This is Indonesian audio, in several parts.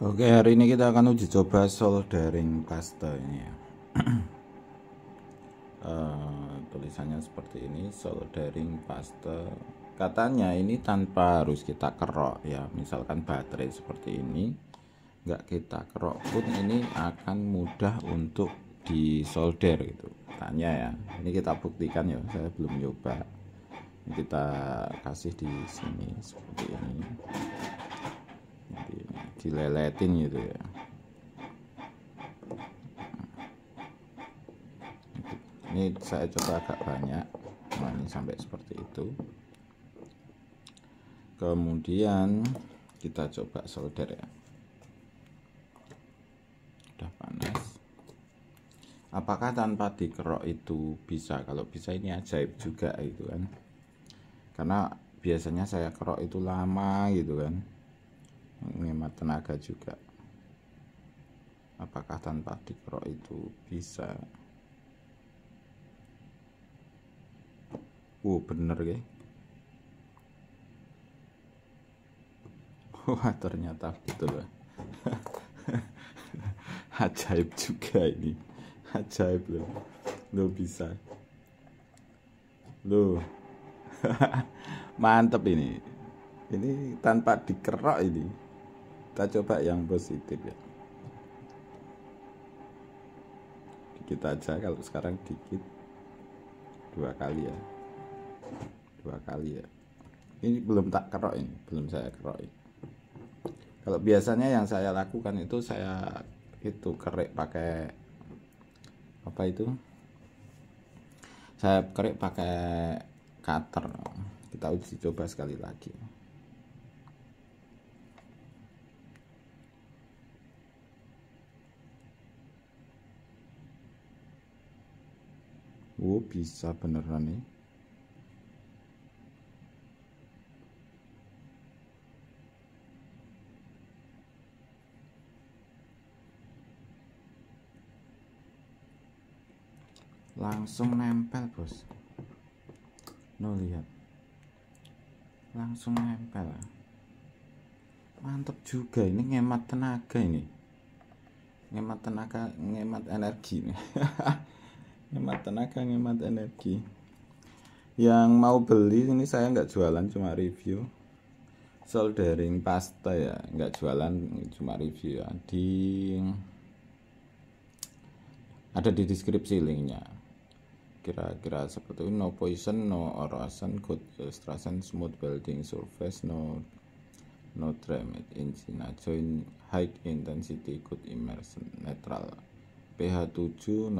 Oke hari ini kita akan uji coba soldering ya. uh, tulisannya seperti ini soldering paste katanya ini tanpa harus kita kerok ya misalkan baterai seperti ini nggak kita kerok pun ini akan mudah untuk disolder gitu Tanya ya ini kita buktikan ya saya belum nyoba kita kasih di sini seperti ini Jadi, dileletin gitu ya ini saya coba agak banyak nah ini sampai seperti itu kemudian kita coba solder ya udah panas apakah tanpa dikerok itu bisa kalau bisa ini ajaib juga itu kan karena biasanya saya kerok itu lama gitu kan menghemat tenaga juga apakah tanpa dikerok itu bisa wow bener ya wah ternyata betul ya ajaib juga ini ajaib loh lo bisa lo mantep ini ini tanpa dikerok ini kita coba yang positif ya dikit aja kalau sekarang dikit dua kali ya dua kali ya ini belum tak kerok ini belum saya kerok kalau biasanya yang saya lakukan itu saya itu kerik pakai apa itu saya kerik pakai cutter kita uji coba sekali lagi Oh bisa beneran nih. Langsung nempel bos. No lihat. Langsung nempel. Ah. Mantap juga ini ngemat tenaga ini. Ngemat tenaga, ngemat energi nih. hemat tenaga hemat energi yang mau beli ini saya nggak jualan cuma review soldering pasta ya nggak jualan cuma review ya di ada di deskripsi linknya kira-kira seperti ini no poison no erosion good illustration smooth building surface no no damage in China join high intensity good immersion neutral pH 7 0,3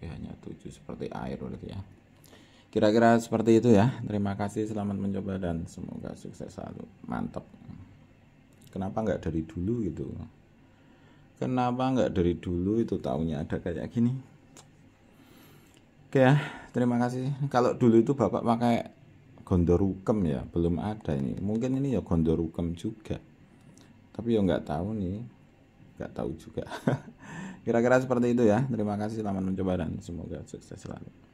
pH nya 7 seperti air berarti ya kira-kira seperti itu ya terima kasih selamat mencoba dan semoga sukses selalu mantap kenapa nggak dari dulu gitu kenapa nggak dari dulu itu tahunya ada kayak gini oke ya terima kasih kalau dulu itu bapak pakai gondorukem ya belum ada ini mungkin ini ya gondorukem juga tapi ya nggak tahu nih nggak tahu juga Kira-kira seperti itu ya. Terima kasih selamat mencoba dan semoga sukses selalu.